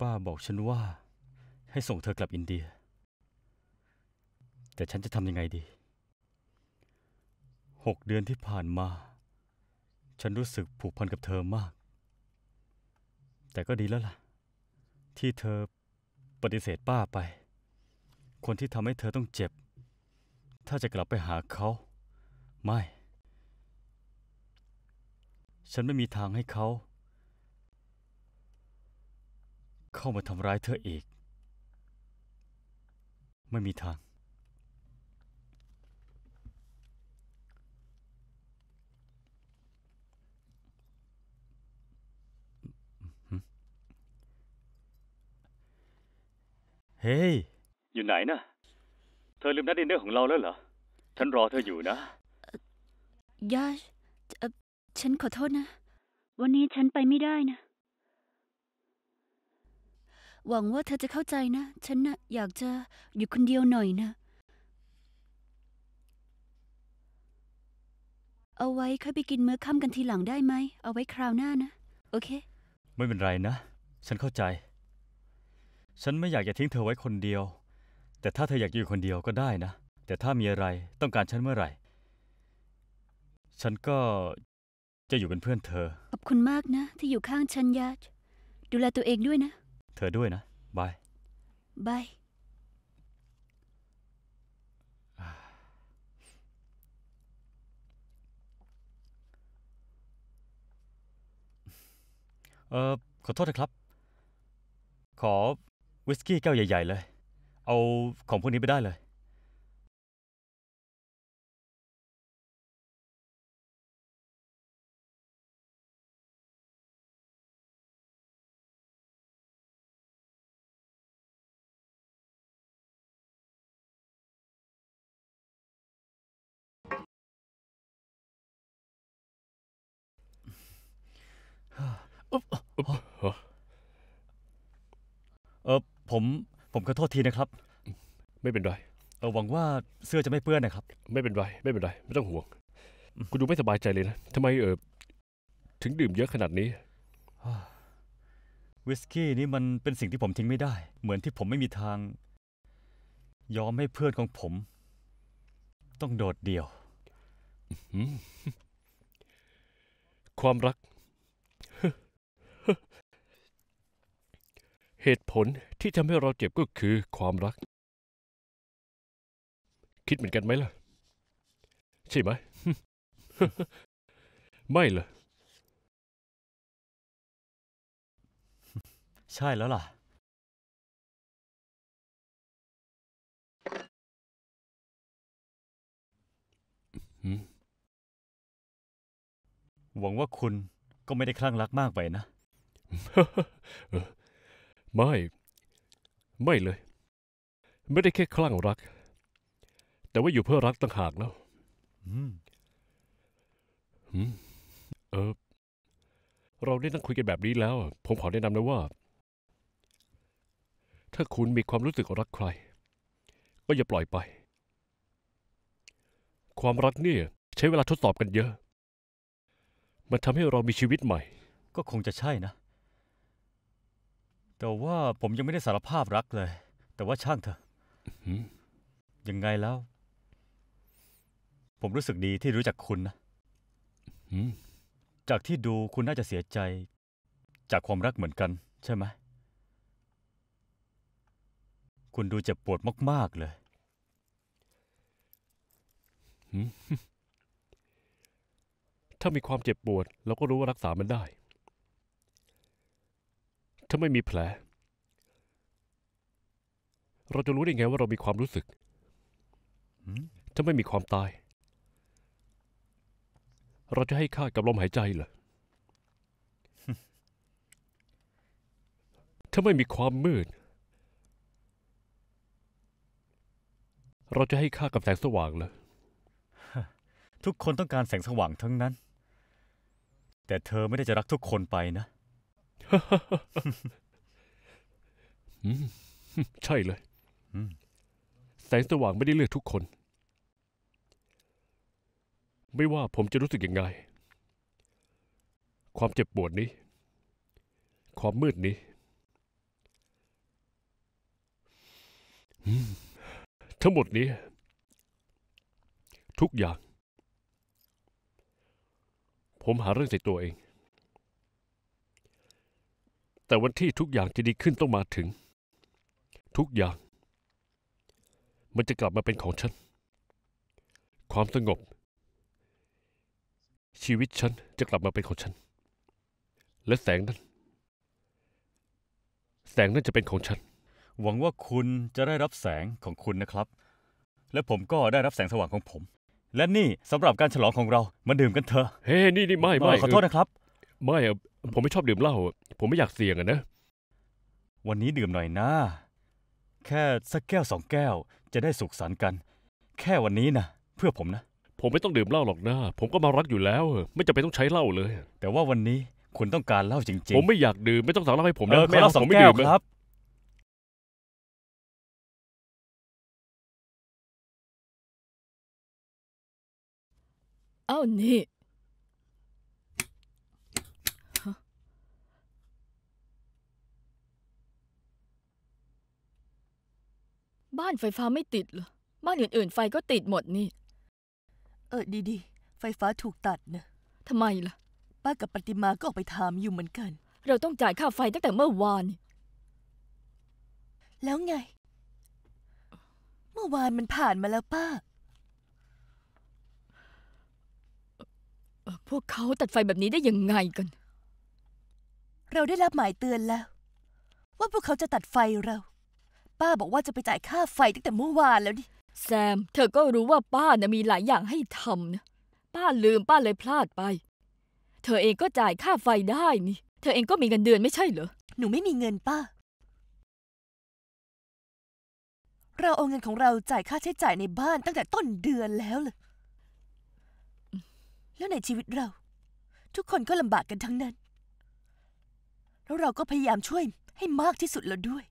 ป้าบอกฉันว่าให้ส่งเธอกลับอินเดีย แต่ฉันจะทำยังไงดีหกเดือนที่ผ่านมา ฉันรู้สึกผูกพันกับเธอมาก แต่ก็ดีแล้วล่ะ ที่เธอปฏิเสธป้าไป คนที่ทำให้เธอต้องเจ็บ ถ้าจะกลับไปหาเขา ไม่ ฉันไม่มีทางให้เขาเข้ามาทำร้ายเธออีก ไม่มีทางเฮ้ยอยู่ไหนนะเธอลืมนัดดินเนอร์ของเราแล้วเหรอ ฉันรอเธออยู่นะ ยา่ฉันขอโทษนะ วันนี้ฉันไปไม่ได้นะหวังว่าเธอจะเข้าใจนะ ฉันนะ่ะอยากจะอยู่คนเดียวหน่อยนะ เอาไว้ค่อยไปกินมื้อค่ำกันทีหลังได้ไหมเอาไว้คราวหน้านะ โอเคไม่เป็นไรนะ ฉันเข้าใจ ฉันไม่อยากจะทิ้งเธอไว้คนเดียว แต่ถ้าเธออยากอยู่คนเดียวก็ได้นะ แต่ถ้ามีอะไรต้องการฉันเมื่อไหร่ ฉันก็จะอยู่เป็นเพื่อนเธอขอบคุณมากนะ ที่อยู่ข้างฉันยาดูแลตัวเองด้วยนะเธอด้วยนะ บาย บาย เอ่อขอโทษนะครับ ขอวิสกี้แก้วใหญ่ๆเลย เอาของพวกนี้ไปได้เลยเออผม ผมขอโทษทีนะครับ ไม่เป็นไร เออหวังว่าเสื้อจะไม่เปื้อนนะครับไม่เป็นไร ไม่เป็นไรไม่ต้องห่วงคุณดูไม่สบายใจเลยนะทำไมเออถึงดื่มเยอะขนาดนี้วิสกี้นี่มันเป็นสิ่งที่ผมทิ้งไม่ได้ เหมือนที่ผมไม่มีทาง ยอมให้เพื่อนของผม ต้องโดดเดี่ยวความรักเหตุผลที่ทำให้เราเจ็บก็คือความรัก คิดเหมือนกันไหมล่ะ ใช่ไหมไม่เลยใช่แล้วล่ะหวังว่าคุณก็ไม่ได้คลั่งรักมากไปนะไม่ ไม่เลย ไม่ได้แค่คลั่งรัก แต่ว่าอยู่เพื่อรักต่างหากแล้วเออ เราได้นั่งคุยกันแบบนี้แล้ว ผมขอแนะนำนะว่า ถ้าคุณมีความรู้สึกรักใคร ก็อย่าปล่อยไป ความรักนี่ใช้เวลาทดสอบกันเยอะ มันทำให้เรามีชีวิตใหม่ ก็คงจะใช่นะแต่ว่าผมยังไม่ได้สารภาพรักเลย แต่ว่าช่างเถอะยังไงแล้วผมรู้สึกดีที่รู้จักคุณนะจากที่ดูคุณน่าจะเสียใจ จากความรักเหมือนกัน ใช่ไหมคุณดูเจ็บปวดมากๆเลยถ้ามีความเจ็บปวดเราก็รู้ว่ารักษามันได้ถ้าไม่มีแผล เราจะรู้ได้ไงว่าเรามีความรู้สึกถ้าไม่มีความตาย เราจะให้ค่ากับลมหายใจเหรอถ้าไม่มีความมืดเราจะให้ค่ากับแสงสว่างเหรอทุกคนต้องการแสงสว่างทั้งนั้น แต่เธอไม่ได้จะรักทุกคนไปนะใช่เลยแสงสว่างไม่ได้เลือกทุกคน ไม่ว่าผมจะรู้สึกยังไง ความเจ็บปวดนี้ ความมืดนี้ ทั้งหมดนี้ ทุกอย่าง ผมหาเรื่องใส่ตัวเองแต่วันที่ทุกอย่างจะดีขึ้นต้องมาถึง ทุกอย่าง มันจะกลับมาเป็นของฉัน ความสงบ ชีวิตฉันจะกลับมาเป็นของฉัน และแสงนั้น แสงนั้นจะเป็นของฉัน หวังว่าคุณจะได้รับแสงของคุณนะครับ และผมก็ได้รับแสงสว่างของผม และนี่สำหรับการฉลองของเรามาดื่มกันเถอะเฮ้นี่นี่ไม่ไม่ ขอโทษนะครับ ไม่อะผมไม่ชอบดื่มเหล้า ผมไม่อยากเสี่ยงอะนะ วันนี้ดื่มหน่อยนะ แค่สักแก้วสองแก้วจะได้สุขสันต์กัน แค่วันนี้นะเพื่อผมนะ ผมไม่ต้องดื่มเหล้าหรอกนะ ผมก็มารักอยู่แล้ว ไม่จำเป็นต้องใช้เหล้าเลย แต่ว่าวันนี้คุณต้องการเหล้าจริงๆ ผมไม่อยากดื่มไม่ต้องสั่งเหล้าให้ผมนะ ไม่เองผมไม่ดืครับ เอานี่บ้านไฟฟ้าไม่ติดเหรอบ้านอื่นๆไฟก็ติดหมดนี่เออดีๆไฟฟ้าถูกตัดนะทำไมล่ะ ป้ากับปฏิมาก็ออกไปถามอยู่เหมือนกัน เราต้องจ่ายค่าไฟตั้งแต่เมื่อวาน แล้วไง เมื่อวานมันผ่านมาแล้วป้าพวกเขาตัดไฟแบบนี้ได้ยังไงกัน เราได้รับหมายเตือนแล้ว ว่าพวกเขาจะตัดไฟเราป้าบอกว่าจะไปจ่ายค่าไฟตั้งแต่เมื่อวานแล้วดิ แซม เธอก็รู้ว่าป้านะมีหลายอย่างให้ทำนะ ป้าลืมป้าเลยพลาดไป เธอเองก็จ่ายค่าไฟได้นี่ เธอเองก็มีเงินเดือนไม่ใช่เหรอ หนูไม่มีเงินป้า เราเอาเงินของเราจ่ายค่าใช้จ่ายในบ้านตั้งแต่ต้นเดือนแล้วเลยแล้วในชีวิตเรา ทุกคนก็ลำบากกันทั้งนั้น แล้วเราก็พยายามช่วยให้มากที่สุดแล้วด้วย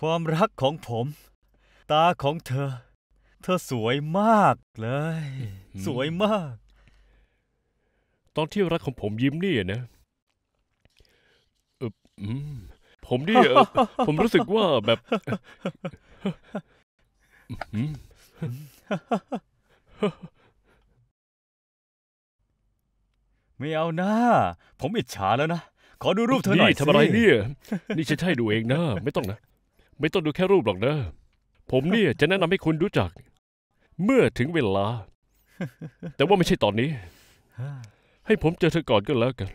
ความรักของผม ตาของเธอ เธอสวยมากเลย สวยมาก ตอนที่รักของผมยิ้มนี่นะเออผมนี่เออผมรู้สึกว่าแบบไม่เอาหน้า ผมอิจฉาแล้วนะ ขอดูรูปเธอหน่อยทำอะไรเนี่ย นี่ฉันให้ดูเองนะ ไม่ต้องนะไม่ต้องดูแค่รูปหรอกนะ ผมเนี่ย จะแนะนำให้คุณรู้จัก เมื่อถึงเวลา แต่ว่าไม่ใช่ตอนนี้ ให้ผมเจอเธอก่อนก็แล้วกัน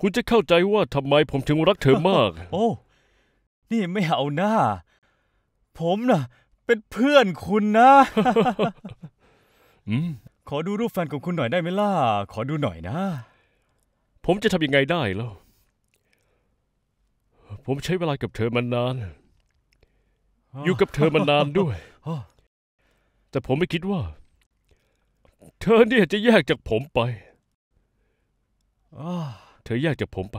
คุณจะเข้าใจว่าทำไมผมถึงรักเธอมาก โอ้ นี่ไม่เอาหน้า ผมน่ะ เป็นเพื่อนคุณนะอืม ขอดูรูปแฟนของคุณหน่อยได้ไหมล่ะ ขอดูหน่อยนะ ผมจะทำยังไงได้แล้ว ผมใช้เวลากับเธอมานานอยู่กับเธอมานานด้วย แต่ผมไม่คิดว่า เธอเนี่ยจะแยกจากผมไป เธอแยกจากผมไป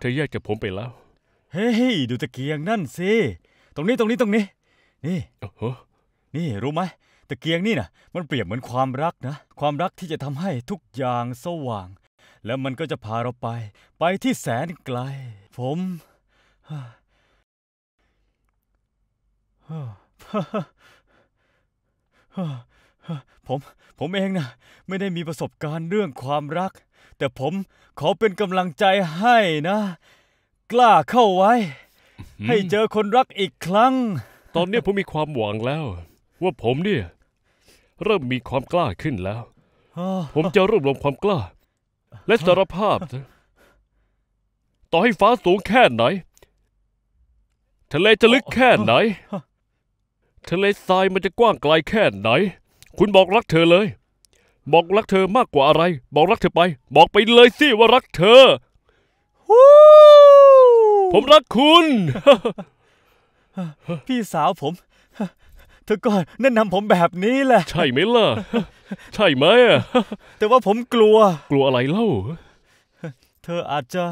เธอแยกจากผมไปแล้ว เฮ้ยดูตะเกียงนั่นสิ ตรงนี้ตรงนี้ตรงนี้ นี่นี่รู้ไหมตะเกียงนี่นะมันเปรียบเหมือนความรักนะ ความรักที่จะทำให้ทุกอย่างสว่างแล้วมันก็จะพาเราไปไปที่แสนไกล ผมผม ผมเองนะไม่ได้มีประสบการณ์เรื่องความรัก แต่ผมขอเป็นกำลังใจให้นะ กล้าเข้าไว้ ให้เจอคนรักอีกครั้ง ตอนนี้ผมมีความหวังแล้ว ว่าผม เนี่ย เริ่มมีความกล้าขึ้นแล้ว ผมจะรวบรวมความกล้าและสารภาพ ต่อให้ฟ้าสูงแค่ไหน ทะเลจะลึกแค่ไหน ทะเลทรายมันจะกว้างไกลแค่ไหน คุณบอกรักเธอเลย บอกรักเธอมากกว่าอะไร บอกรักเธอไป บอกไปเลยสิว่ารักเธอผมรักคุณ พี่สาวผมเธอก็แนะนำผมแบบนี้แหละ ใช่ไหมล่ะ ใช่ไหมอะแต่ว่าผมกลัว กลัวอะไรเล่า เธออาจจะ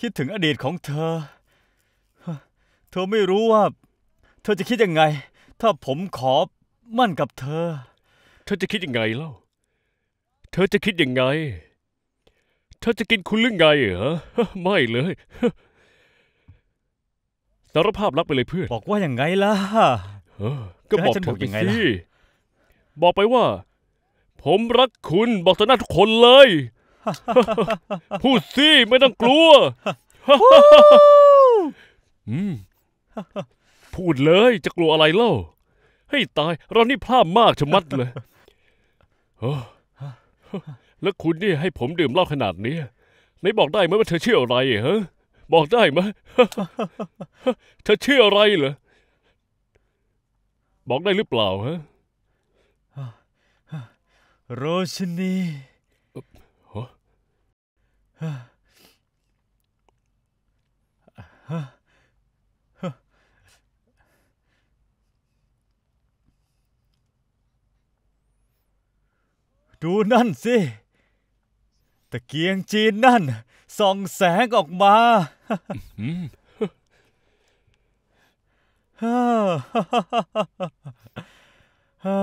คิดถึงอดีตของเธอ เธอไม่รู้ว่า เธอจะคิดยังไง ถ้าผมขอมั่นกับเธอ เธอจะคิดยังไงเล่า เธอจะคิดยังไง เธอจะกินคุณหรือไงเหรอ ไม่เลยสารภาพรักไปเลยเพื่อน บอกว่าอย่างไงล่ะก็บอกเธอยังไงล่ะบอกไปว่า ผมรักคุณบอกต่อหน้าทุกคนเลย พูดสิ ไม่ต้องกลัวพูดเลย จะกลัวอะไรเล่า ให้ตายเรานี่พลาดมากชะมัดเลยแล้วคุณนี่ให้ผมดื่มเหล้าขนาดนี้ไหนบอกได้ไหมว่าเธอเชื่ออะไรเหรอบอกได้ไหมเธอเชื่ออะไรเหรอบอกได้หรือเปล่าฮะโรชนีดูนั่นสิตะเกียงจีนนั่นส่องแสงออกมาฮ่าฮ่าฮ่า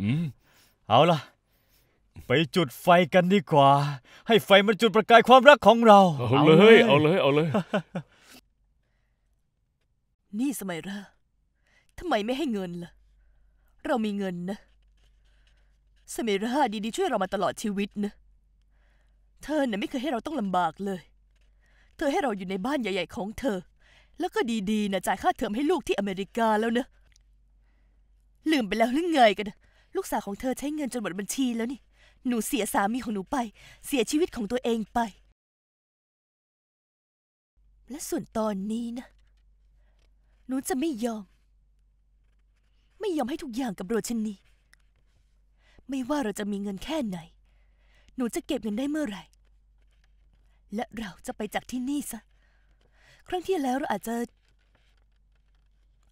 อืม เอาล่ะ ไปจุดไฟกันดีกว่า ให้ไฟมันจุดประกายความรักของเรา เอาเลย เอาเลย เอาเลย นี่สมัยราทำไมไม่ให้เงินล่ะ เรามีเงินนะ สมัยราดีๆ ช่วยเรามาตลอดชีวิตนะ เธอเนี่ยไม่เคยให้เราต้องลำบากเลย เธอให้เราอยู่ในบ้านใหญ่ๆของเธอแล้วก็ดีๆนะจ่ายค่าเทอมให้ลูกที่อเมริกาแล้วเนะลืมไปแล้วหรือไงกันนะลูกสาวของเธอใช้เงินจนหมดบัญชีแล้วนี่หนูเสียสามีของหนูไป เสียชีวิตของตัวเองไป และส่วนตอนนี้นะ หนูจะไม่ยอม ไม่ยอมให้ทุกอย่างกับโรชนีไม่ว่าเราจะมีเงินแค่ไหน หนูจะเก็บเงินได้เมื่อไหร่ และเราจะไปจากที่นี่ซะครั้งที่แล้วเราอาจจะ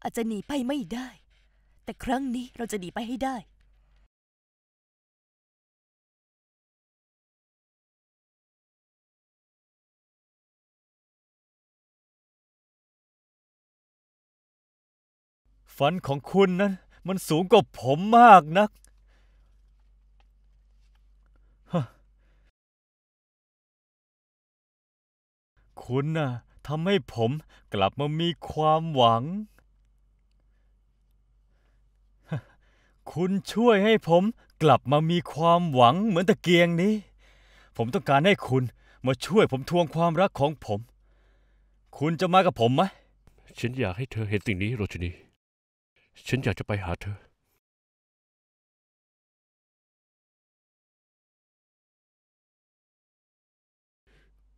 อาจจะหนีไปไม่ได้ แต่ครั้งนี้เราจะหนีไปให้ได้ ฝันของคุณนั้นมันสูงกว่าผมมากนักคุณน่ะทำให้ผมกลับมามีความหวัง คุณช่วยให้ผมกลับมามีความหวังเหมือนตะเกียงนี้ ผมต้องการให้คุณมาช่วยผมทวงความรักของผม คุณจะมากับผมไหม ฉันอยากให้เธอเห็นสิ่งนี้โรชนี ฉันอยากจะไปหาเธอ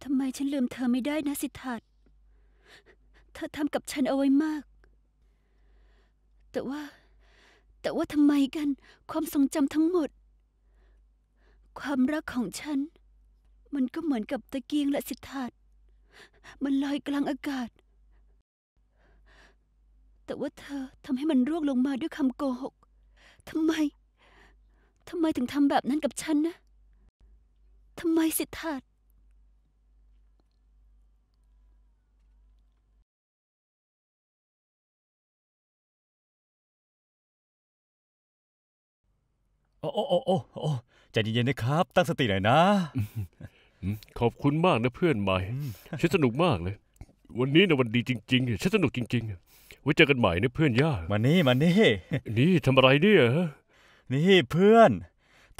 ทำไมฉันลืมเธอไม่ได้นะสิทธัตถเธอทำกับฉันเอาไว้มาก แต่ว่า แต่ว่าทำไมกันความทรงจำทั้งหมด ความรักของฉัน มันก็เหมือนกับตะเกียงและสิทธาตมันลอยกลางอากาศ แต่ว่าเธอทำให้มันร่วงลงมาด้วยคำโกหกทำไมทำไมถึงทำแบบนั้นกับฉันนะทำไมสิทธาตโอ้โอ้โอ้โอ้ใจเย็นๆ นะครับ ตั้งสติหน่อยนะขอบคุณมากนะเพื่อนใหม่ ฉันสนุกมากเลย วันนี้นะวันดีจริงๆ ฉันสนุกจริงๆ ไว้เจอกันใหม่นะเพื่อนย่ามานี่มานี่นี่ทำอะไรเนี่ย นี่เพื่อน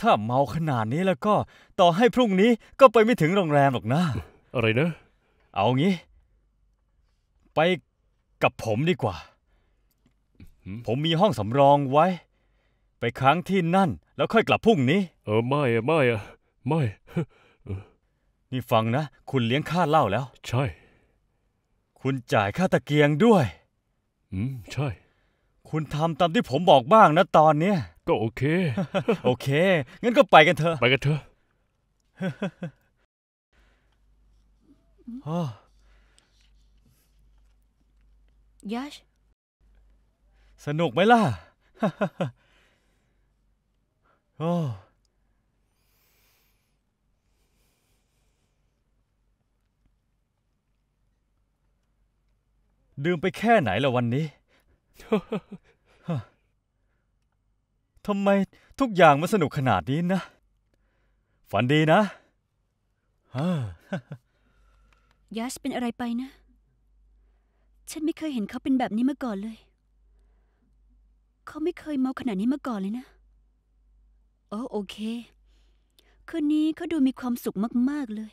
ถ้าเมาขนาดนี้แล้วก็ ต่อให้พรุ่งนี้ ก็ไปไม่ถึงโรงแรมหรอกนะ อะไรนะ เอางี้ ไปกับผมดีกว่า ผมมีห้องสำรองไว้ ไปค้างที่นั่นแล้วค่อยกลับพรุ่งนี้ เออไม่อะไม่อะไม่ นี่ฟังนะ คุณเลี้ยงค่าเหล้าแล้ว ใช่ คุณจ่ายค่าตะเกียงด้วย อืมใช่ คุณทำตามที่ผมบอกบ้างนะตอนเนี้ย ก็โอเค โอเค งั้นก็ไปกันเถอะ ไปกันเถอะอ๋อยัชสนุกไหมล่ะโอ้ดื่มไปแค่ไหนละวันนี้ ทำไมทุกอย่างมันสนุกขนาดนี้นะ ฝันดีนะยัสเป็นอะไรไปนะ ฉันไม่เคยเห็นเขาเป็นแบบนี้มาก่อนเลย เขาไม่เคยเมาขนาดนี้มาก่อนเลยนะออโอเคคืนนี้เขาดูมีความสุขมาก ๆ เลย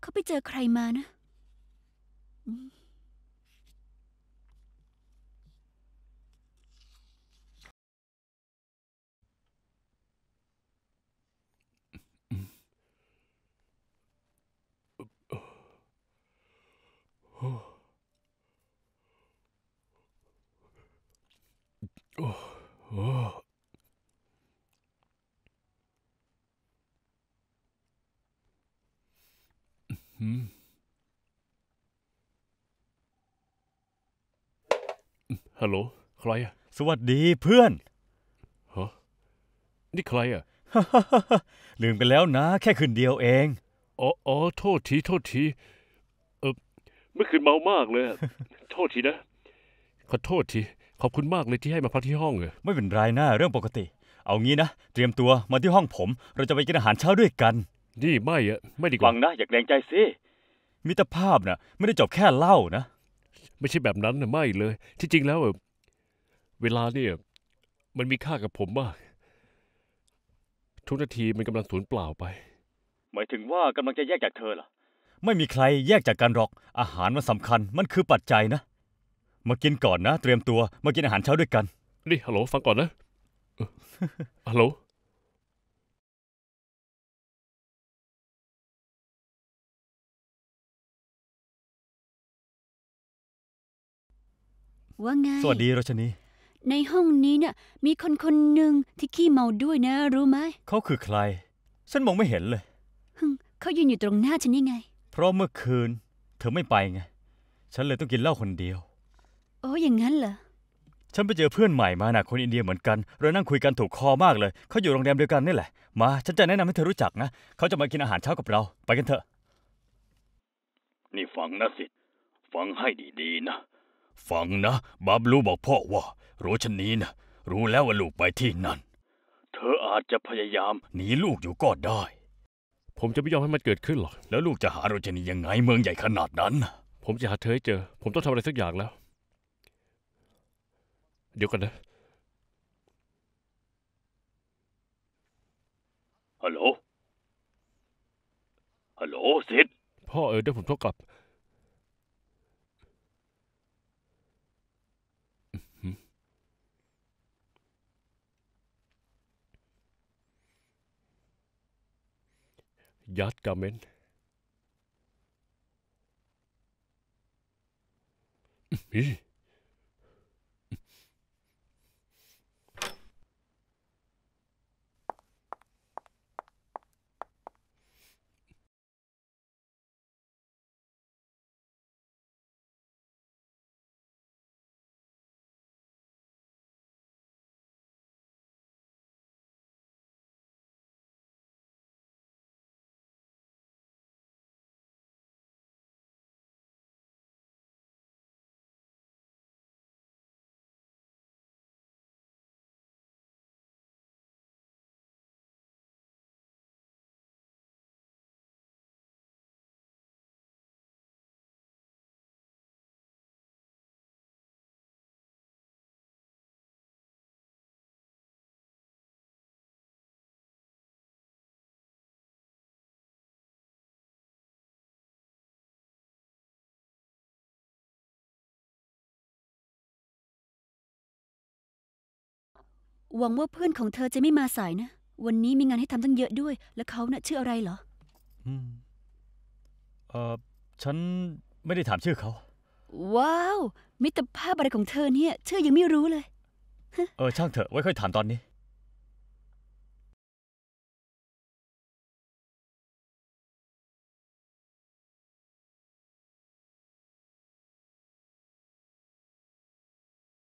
เขาไปเจอใครมานะโอ้มฮัลโหล ใครอะสวัสดีเพื่อนฮะนี่ใครอะลืมไปแล้วนะ แค่คืนเดียวเองอ๋อโทษที โทษที เออเมื่อคืนเมามากเลย โทษทีนะ ขอโทษที ขอบคุณมากเลยที่ให้มาพักที่ห้องเลยไม่เป็นไรนะ เรื่องปกติ เอางี้นะ เตรียมตัวมาที่ห้องผม เราจะไปกินอาหารเช้าด้วยกันนี่ไม่อะไม่ดีกว่า ฟังนะ อยากแรงใจสิ มิตรภาพนะไม่ได้จบแค่เล่านะ ไม่ใช่แบบนั้นนะไม่เลย ที่จริงแล้วเวลาเนี่ยมันมีค่ากับผมมาก ทุกนาทีมันกำลังสูญเปล่าไป หมายถึงว่ากำลังจะแยกจากเธอเหรอ ไม่มีใครแยกจากกันหรอกอาหารมันสำคัญ มันคือปัจจัยนะ มากินก่อนนะเตรียมตัวมากินอาหารเช้าด้วยกันนี่ฮัลโหลฟังก่อนนะฮัลโหลว่าไงสวัสดีรชนี ในห้องนี้เนี่ยมีคนคนหนึ่งที่ขี้เมาด้วยนะ รู้ไหมเขาคือใคร ฉันมองไม่เห็นเลยฮึเขายืนอยู่ตรงหน้าฉันนี่ไง เพราะเมื่อคืนเธอไม่ไปไง ฉันเลยต้องกินเหล้าคนเดียว โอ้อย่างนั้นเหรอ ฉันไปเจอเพื่อนใหม่มาน่ะคนอินเดียเหมือนกันเรา นั่งคุยกันถูกคอมากเลยเขาอยู่โรงแรมเดียวกันนี่แหละ มา ฉันจะแนะนำให้เธอรู้จักนะเขาจะมากินอาหารเช้ากับเราไปกันเถอะนี่ฟังนะสิฟังให้ดีๆนะฟังนะ บับลูบอกพ่อว่ารู้ชนนี้นะรู้แล้วว่าลูกไปที่นั่นเธออาจจะพยายามหนีลูกอยู่ก็ได้ ผมจะไม่ยอมให้มันเกิดขึ้นหรอกแล้ว ลูกจะหาโรชนียังไงเมืองใหญ่ขนาดนั้น ผมจะหาเธอให้เจอ ผมต้องทำอะไรสักอย่างแล้วเดี๋ยวกันนะฮัลโหลฮัลโหลซิดพ่อเออเดี๋ยวผมโทรกลับ yacht coming. หวังว่าเพื่อนของเธอจะไม่มาสายนะ วันนี้มีงานให้ทำตั้งเยอะด้วย แล้วเขาเน่ะชื่ออะไรเหรอ อืมเออฉันไม่ได้ถามชื่อเขา ว้าว มิตรภาพอะไรของเธอเนี่ย ชื่อยังไม่รู้เลย เออ ช่างเถอะไว้ค่อยถามตอนนี้